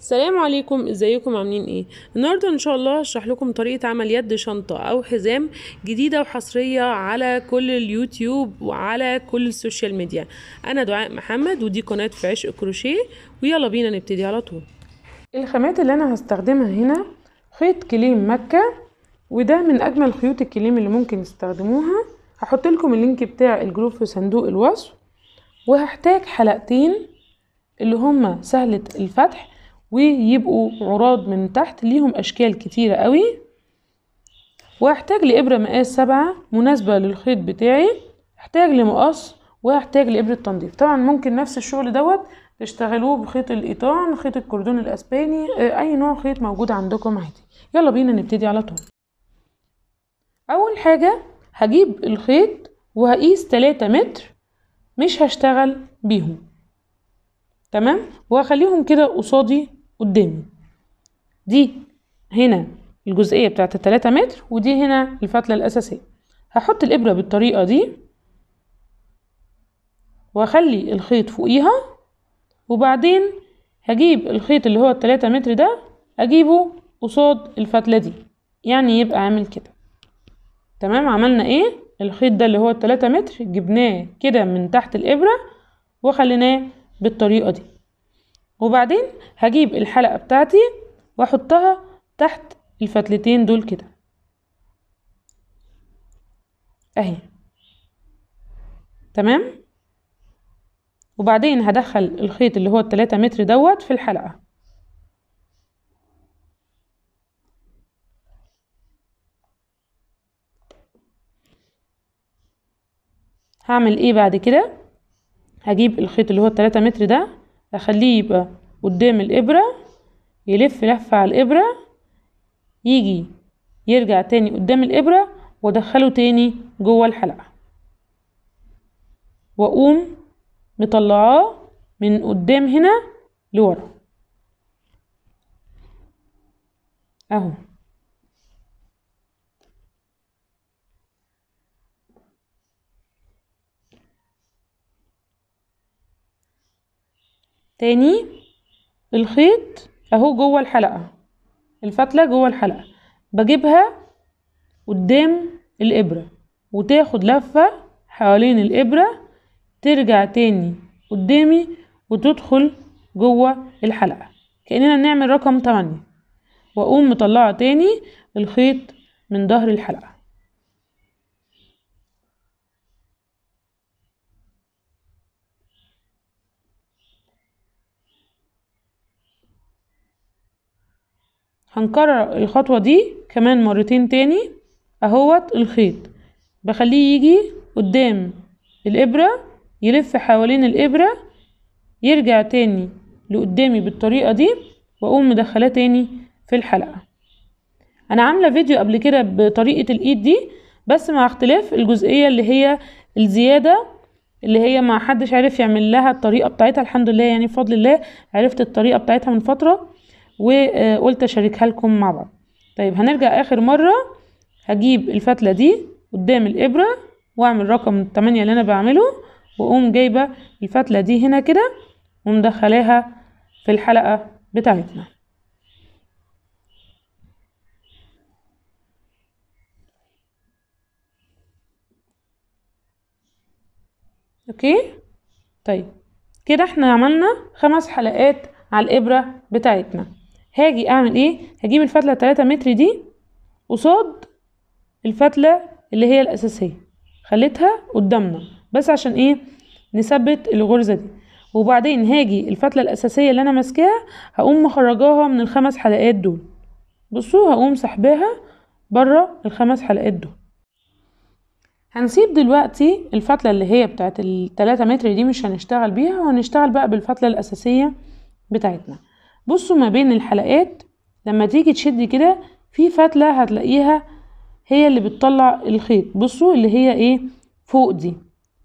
السلام عليكم ازيكم عاملين ايه النهارده ان شاء الله هشرح لكم طريقه عمل يد شنطه او حزام جديده وحصريه على كل اليوتيوب وعلى كل السوشيال ميديا انا دعاء محمد ودي قناه في عشق كروشيه ويلا بينا نبتدي على طول الخامات اللي انا هستخدمها هنا خيط كليم مكه وده من اجمل خيوط الكليم اللي ممكن تستخدموها هحط لكم اللينك بتاع الجروب في صندوق الوصف وهحتاج حلقتين اللي هما سهله الفتح ويبقوا عراض من تحت ليهم أشكال كتيرة قوي وهحتاج لإبرة مقاس سبعة مناسبة للخيط بتاعي احتاج لمقص وهحتاج لإبرة تنظيف طبعا ممكن نفس الشغل دوت تشتغلوه بخيط الإيطان خيط الكردون الأسباني آه، أي نوع خيط موجود عندكم عادي يلا بينا نبتدي على طول أول حاجة هجيب الخيط وهقيس تلاتة متر مش هشتغل بيهم تمام وهخليهم كده قصادي قدامي دي هنا الجزئية بتاعت التلاتة متر ودي هنا الفتلة الأساسية هحط الإبرة بالطريقة دي وأخلي الخيط فوقيها وبعدين هجيب الخيط اللي هو التلاتة متر ده أجيبه قصاد الفتلة دي يعني يبقى عامل كده تمام عملنا ايه الخيط ده اللي هو التلاتة متر جبناه كده من تحت الإبرة وخليناه بالطريقة دي وبعدين هجيب الحلقة بتاعتي واحطها تحت الفتلتين دول كده اهي تمام وبعدين هدخل الخيط اللي هو التلاتة متر دوت في الحلقة هعمل ايه بعد كده هجيب الخيط اللي هو التلاتة متر ده اخليه يبقى قدام الابرة يلف لفة على الابرة يجي يرجع تاني قدام الابرة وادخله تاني جوه الحلقة واقوم مطلعاه من قدام هنا لورا اهو تاني الخيط اهو جوه الحلقة الفتلة جوه الحلقة بجيبها قدام الإبرة وتاخد لفة حوالين الإبرة ترجع تاني قدامي وتدخل جوه الحلقة كأننا نعمل رقم تمانية وأقوم مطلعة تاني الخيط من ظهر الحلقة هنكرر الخطوة دي كمان مرتين تاني اهوت الخيط بخليه يجي قدام الابرة يلف حوالين الابرة يرجع تاني لقدامي بالطريقة دي واقوم مدخلاه تاني في الحلقة انا عاملة فيديو قبل كده بطريقة الايد دي بس مع اختلاف الجزئية اللي هي الزيادة اللي هي ما حدش عرف يعمل لها الطريقة بتاعتها الحمد لله يعني بفضل الله عرفت الطريقة بتاعتها من فترة وقلت اشاركها لكم مع بعض طيب هنرجع اخر مرة هجيب الفتلة دي قدام الابرة واعمل رقم التمانية اللي انا بعمله واقوم جايبة الفتلة دي هنا كده ومدخلاها في الحلقة بتاعتنا اوكي طيب كده احنا عملنا خمس حلقات على الابرة بتاعتنا هاجي اعمل ايه هجيب الفتله 3 متر دي قصاد الفتله اللي هي الاساسيه خليتها قدامنا بس عشان ايه نثبت الغرزه دي وبعدين هاجي الفتله الاساسيه اللي انا ماسكاها هقوم مخرجاها من الخمس حلقات دول بصوا هقوم سحباها بره الخمس حلقات دول هنسيب دلوقتي الفتله اللي هي بتاعت التلاتة متر دي مش هنشتغل بيها وهنشتغل بقى بالفتله الاساسيه بتاعتنا بصوا ما بين الحلقات لما تيجي تشدي كده في فتلة هتلاقيها هي اللي بتطلع الخيط بصوا اللي هي ايه فوق دي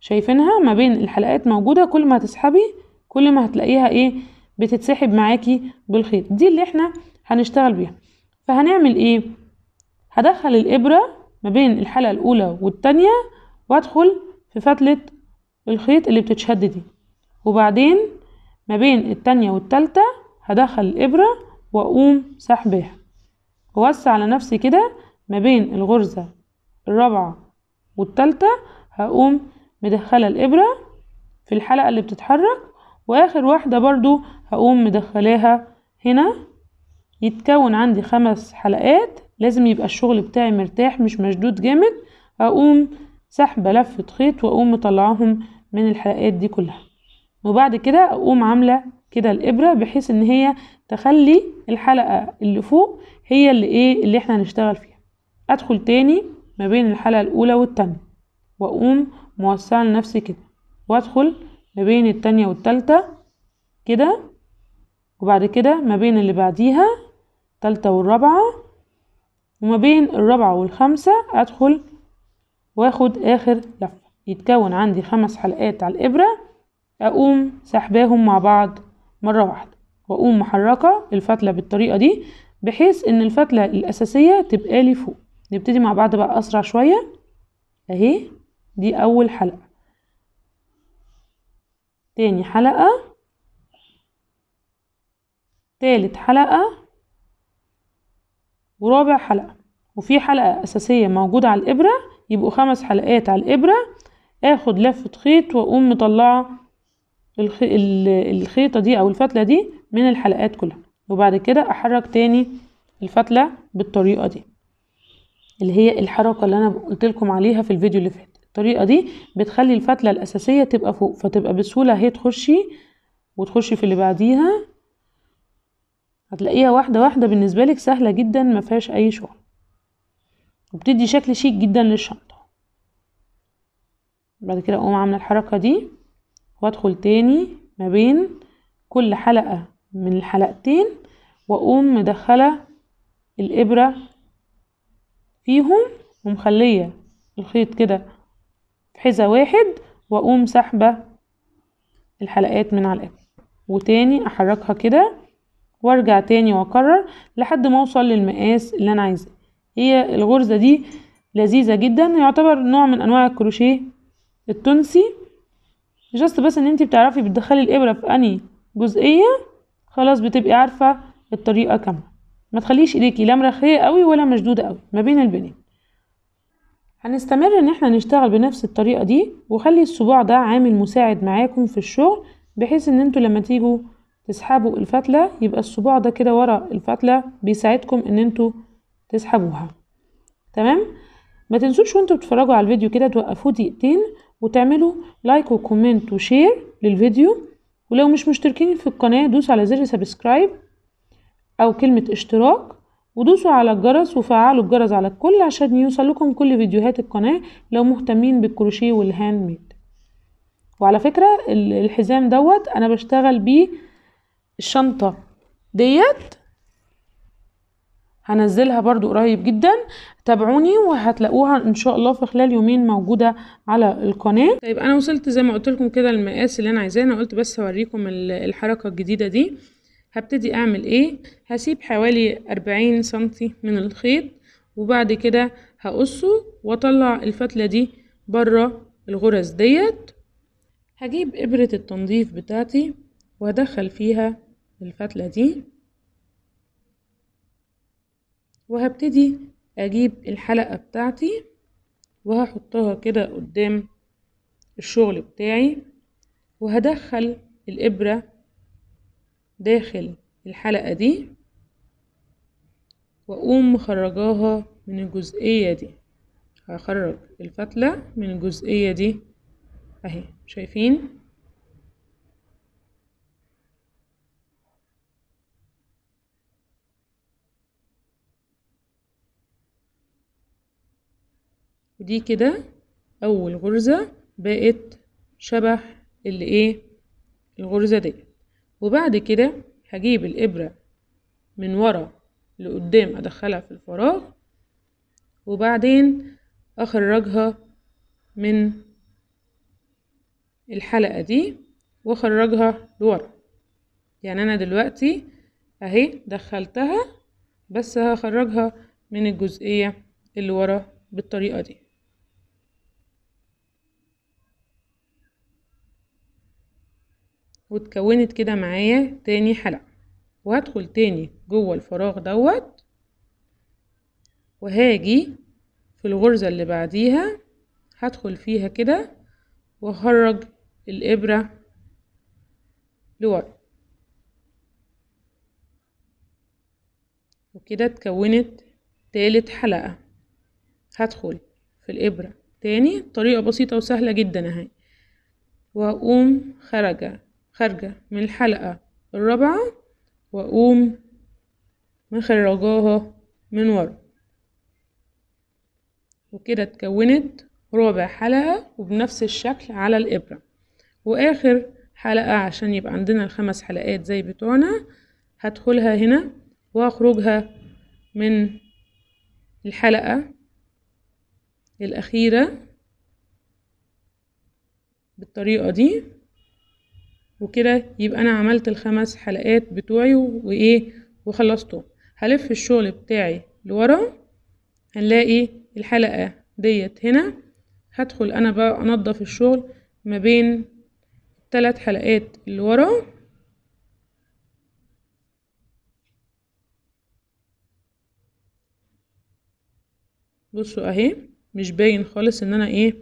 شايفينها ما بين الحلقات موجودة كل ما هتسحبي كل ما هتلاقيها ايه بتتسحب معاكي بالخيط دي اللي احنا هنشتغل بيها فهنعمل ايه هدخل الابرة ما بين الحلقة الاولى والتانية وادخل في فتلة الخيط اللي بتتشد دي وبعدين ما بين التانية والتالتة هدخل الإبرة وأقوم سحبها وأوسع على نفسي كده ما بين الغرزة الرابعة والتالتة هقوم مدخلة الإبرة في الحلقة اللي بتتحرك وآخر واحدة برضو هقوم مدخلاها هنا يتكون عندي خمس حلقات لازم يبقى الشغل بتاعي مرتاح مش مشدود جامد هقوم سحبة لفة خيط وأقوم مطلعاهم من الحلقات دي كلها وبعد كده اقوم عامله كده الابره بحيث ان هي تخلي الحلقه اللي فوق هي اللي ايه اللي احنا هنشتغل فيها ادخل تاني ما بين الحلقه الاولى والتانية واقوم موسعه لنفسي كده وادخل ما بين التانية والتالتة كده وبعد كده ما بين اللي بعديها التالتة والرابعة وما بين الرابعة والخامسة أدخل واخد آخر لفة يتكون عندي خمس حلقات على الإبرة أقوم سحباهم مع بعض مرة واحدة وأقوم محركة الفتلة بالطريقة دي بحيث إن الفتلة الأساسية تبقى لي فوق نبتدي مع بعض بقى أسرع شوية أهي دي أول حلقة تاني حلقة تالت حلقة ورابع حلقة وفي حلقة أساسية موجودة على الإبرة يبقوا خمس حلقات على الإبرة اخد لفة خيط واقوم مطلعة الخيطة دي أو الفتلة دي من الحلقات كلها وبعد كده أحرك تاني الفتلة بالطريقة دي اللي هي الحركة اللي أنا قلت لكم عليها في الفيديو اللي فات الطريقة دي بتخلي الفتلة الأساسية تبقى فوق فتبقى بسهولة هي تخشي وتخشي في اللي بعديها هتلاقيها واحدة واحدة بالنسبة لك سهلة جدا ما فيهاش أي شغل وبتدي شكل شيك جدا للشنطة بعد كده أقوم عاملة الحركة دي وادخل تاني ما بين كل حلقة من الحلقتين واقوم مدخلة الابرة فيهم ومخلية الخيط كده في حذاء واحد واقوم سحبة الحلقات من على الابرة وتاني احركها كده وارجع تاني واكرر لحد ما اوصل للمقاس اللي انا عايزاه هي الغرزة دي لذيذة جدا يعتبر نوع من انواع الكروشيه التونسي جاست بس ان انت بتعرفي بتدخلي الابره في انهي جزئيه خلاص بتبقي عارفه الطريقه كامله ما تخليش ايديكي لا مرخيه قوي ولا مشدوده قوي ما بين البنين هنستمر ان احنا نشتغل بنفس الطريقه دي وخلي الصباع ده عامل مساعد معاكم في الشغل بحيث ان انتوا لما تيجوا تسحبوا الفتله يبقى الصباع ده كده ورا الفتله بيساعدكم ان انتوا تسحبوها تمام ما تنسوش وانتوا بتتفرجوا على الفيديو كده توقفوه دقيقتين وتعملوا لايك وكومنت وشير للفيديو ولو مش مشتركين في القناة دوسوا على زر سبسكرايب أو كلمة اشتراك ودوسوا على الجرس وفعلوا الجرس على الكل عشان يوصلكم كل فيديوهات القناة لو مهتمين بالكروشيه والهاند ميد وعلى فكرة الحزام دوت أنا بشتغل بيه الشنطة ديت هنزلها برضو قريب جدا تابعوني وهتلاقوها ان شاء الله في خلال يومين موجوده على القناه طيب انا وصلت زي ما قلت لكم كده المقاس اللي انا عايزاه انا قلت بس هوريكم الحركه الجديده دي هبتدي اعمل ايه هسيب حوالي 40 سنتي من الخيط وبعد كده هقصه واطلع الفتله دي بره الغرز ديت هجيب ابره التنظيف بتاعتي وادخل فيها الفتله دي وهبتدي اجيب الحلقة بتاعتي وهحطها كده قدام الشغل بتاعي وهدخل الإبرة داخل الحلقة دي وأقوم مخرجاها من الجزئية دي هخرج الفتلة من الجزئية دي أهي شايفين ودي كده اول غرزة بقت شبح اللي ايه الغرزة دي وبعد كده هجيب الابرة من ورا لقدام ادخلها في الفراغ وبعدين اخرجها من الحلقة دي واخرجها لورا يعني انا دلوقتي اهي دخلتها بس هخرجها من الجزئية اللي ورا بالطريقة دي واتكونت كده معايا تاني حلقة وهدخل تاني جوه الفراغ دوت وهاجي في الغرزة اللي بعديها هدخل فيها كده وهخرج الإبرة لورا وكده اتكونت تالت حلقة هدخل في الإبرة تاني طريقة بسيطة وسهلة جدا اهي وهقوم خارجه خارجة من الحلقة الرابعة وأقوم مخرجاها من ورا وكده اتكونت رابع حلقة وبنفس الشكل على الإبرة وآخر حلقة عشان يبقى عندنا الخمس حلقات زي بتوعنا هدخلها هنا وأخرجها من الحلقة الأخيرة بالطريقة دي وكده يبقى انا عملت الخمس حلقات بتوعي وايه وخلصته هلف الشغل بتاعي لورا هنلاقي الحلقة ديت هنا هدخل انا بقى انضف الشغل ما بين الثلاث حلقات اللي ورا بصوا اهي مش باين خالص ان انا ايه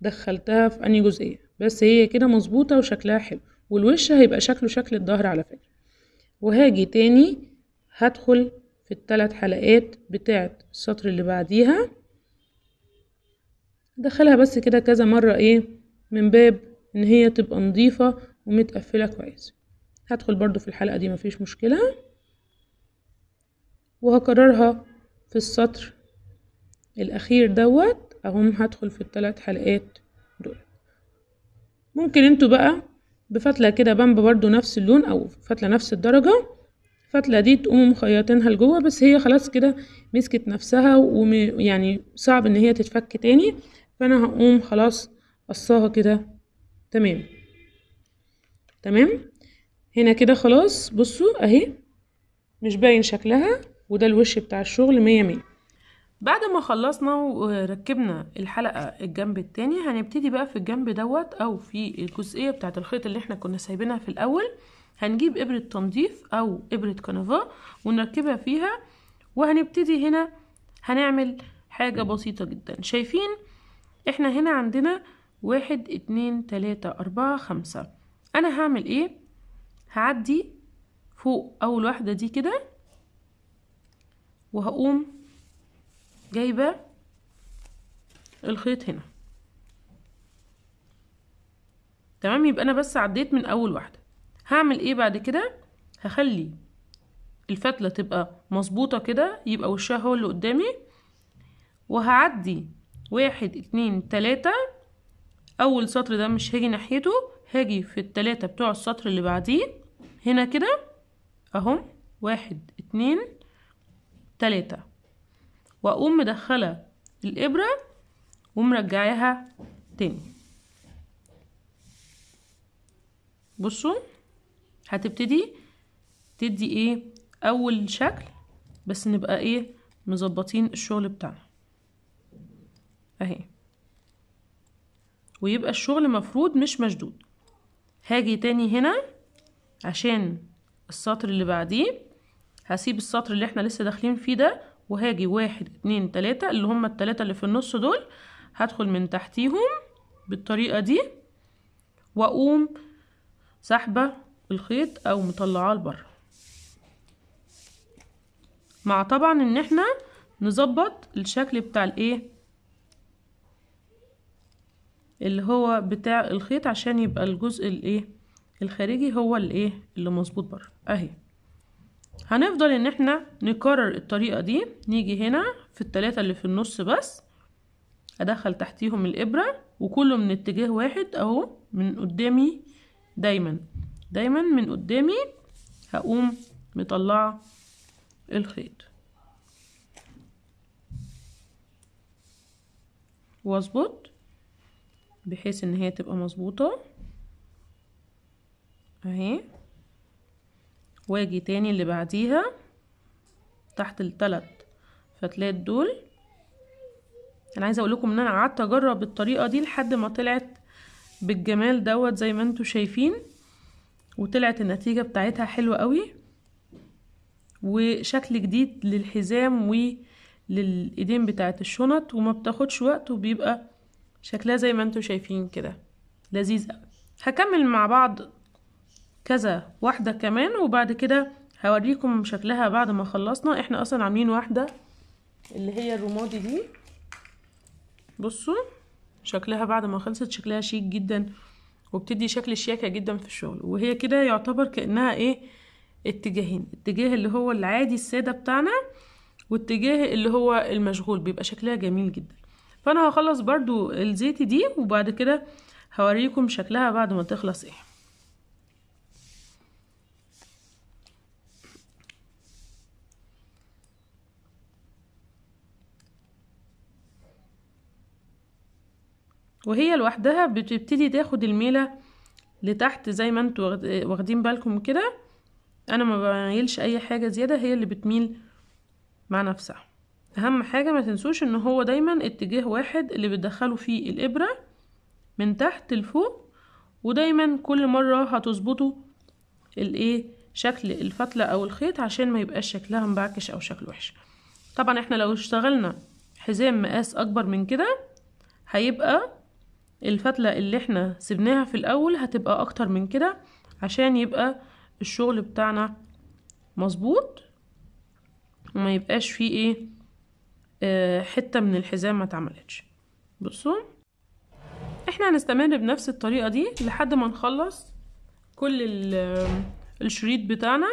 دخلتها في اني جزئية بس هي كده مظبوطة وشكلها حلو والوش هيبقى شكله شكل الظهر على فكرة وهاجي تاني هدخل في الثلاث حلقات بتاعة السطر اللي بعديها دخلها بس كده كذا مرة ايه من باب ان هي تبقى نظيفة ومتقفلة كويس هدخل برضو في الحلقة دي مفيش مشكلة وهكررها في السطر الاخير دوت اهم هدخل في الثلاث حلقات دول ممكن انتوا بقى بفتله كده بامب برضو نفس اللون او فتله نفس الدرجه الفتله دي تقوموا مخيطينها لجوه بس هي خلاص كده مسكت نفسها ويعني صعب ان هي تتفك تاني فانا هقوم خلاص قصاها كده تمام تمام هنا كده خلاص بصوا اهي مش باين شكلها وده الوش بتاع الشغل مية مية بعد ما خلصنا وركبنا الحلقة الجنب التاني هنبتدي بقى في الجنب دوت او في الجزئية بتاعة الخيط اللي احنا كنا سايبينها في الاول هنجيب ابرة تنظيف او ابرة كنفا ونركبها فيها وهنبتدي هنا هنعمل حاجة بسيطة جدا شايفين احنا هنا عندنا واحد اتنين تلاتة اربعة خمسة انا هعمل ايه هعدي فوق اول واحدة دي كده وهقوم جايبة الخيط هنا تمام يبقى انا بس عديت من اول واحدة هعمل ايه بعد كده هخلي الفتلة تبقى مظبوطة كده يبقى وشها هو اللي قدامي وهعدي واحد اتنين تلاتة اول سطر ده مش هاجي ناحيته هاجي في التلاتة بتوع السطر اللي بعديه هنا كده اهم واحد اتنين تلاتة واقوم مدخله الابره ومرجعاها تاني بصوا هتبتدي تدي ايه اول شكل بس نبقى ايه مظبطين الشغل بتاعنا اهي ويبقى الشغل مفروض مش مشدود هاجي تاني هنا عشان السطر اللي بعديه هسيب السطر اللي احنا لسه داخلين فيه ده وهاجي واحد اتنين تلاتة اللي هما التلاتة اللي في النص دول هدخل من تحتيهم بالطريقة دي واقوم سحبة الخيط او مطلعاه لبره مع طبعا ان احنا نظبط الشكل بتاع الايه اللي هو بتاع الخيط عشان يبقى الجزء الايه الخارجي هو الايه اللي مظبوط بره اهي هنفضل ان احنا نكرر الطريقة دي نيجي هنا في التلاتة اللي في النص بس ادخل تحتيهم الابرة وكله من اتجاه واحد اهو من قدامي دايما دايما من قدامي هقوم مطلعة الخيط واظبط بحيث ان هي تبقى مظبوطة اهي واجي تاني اللي بعديها تحت التلات فتلات دول انا عايزه اقول لكم ان انا قعدت اجرب الطريقه دي لحد ما طلعت بالجمال دوت زي ما انتم شايفين وطلعت النتيجه بتاعتها حلوه قوي وشكل جديد للحزام وللايدين بتاعه الشنط وما بتاخدش وقت وبيبقى شكلها زي ما انتم شايفين كده لذيذ هكمل مع بعض كذا واحدة كمان وبعد كده هوريكم شكلها بعد ما خلصنا احنا اصلا عاملين واحدة اللي هي الرمادي دي بصوا شكلها بعد ما خلصت شكلها شيك جدا وبتدي شكل شياكة جدا في الشغل وهي كده يعتبر كأنها ايه اتجاهين اتجاه اللي هو العادي السادة بتاعنا واتجاه اللي هو المشغول بيبقى شكلها جميل جدا فانا هخلص برضو الزيت دي وبعد كده هوريكم شكلها بعد ما تخلص ايه وهي لوحدها بتبتدي تاخد الميلة لتحت زي ما انتوا واخدين بالكم كده انا ما بميلش اي حاجة زيادة هي اللي بتميل مع نفسها اهم حاجة ما تنسوش ان هو دايما اتجاه واحد اللي بتدخله فيه الابرة من تحت لفوق ودايما كل مرة هتظبطوا الايه شكل الفتلة او الخيط عشان ما يبقاش شكلها مبعكش او شكل وحش طبعا احنا لو اشتغلنا حزام مقاس اكبر من كده هيبقى الفتلة اللي احنا سبناها في الاول هتبقى اكتر من كده عشان يبقى الشغل بتاعنا مظبوط وما يبقاش فيه ايه آه، حتة من الحزام ما تعملتش بصوا احنا هنستمر بنفس الطريقة دي لحد ما نخلص كل آه، الشريط بتاعنا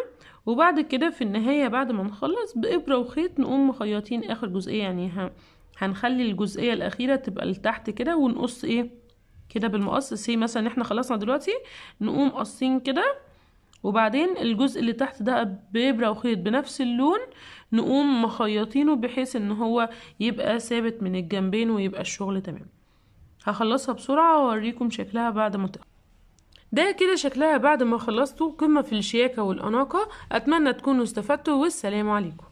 وبعد كده في النهاية بعد ما نخلص بإبرة وخيط نقوم مخيطين آخر جزئية يعني هنخلي الجزئية الأخيرة تبقى لتحت كده ونقص ايه كده بالمقص سي مثلا احنا خلصنا دلوقتي نقوم قصين كده وبعدين الجزء اللي تحت ده بابرة وخيط بنفس اللون نقوم مخيطينه بحيث ان هو يبقى ثابت من الجنبين ويبقى الشغل تمام هخلصها بسرعة واوريكم شكلها بعد ما ده كده شكلها بعد ما خلصته قمة في الشياكة والأناقة أتمنى تكونوا استفدتوا والسلام عليكم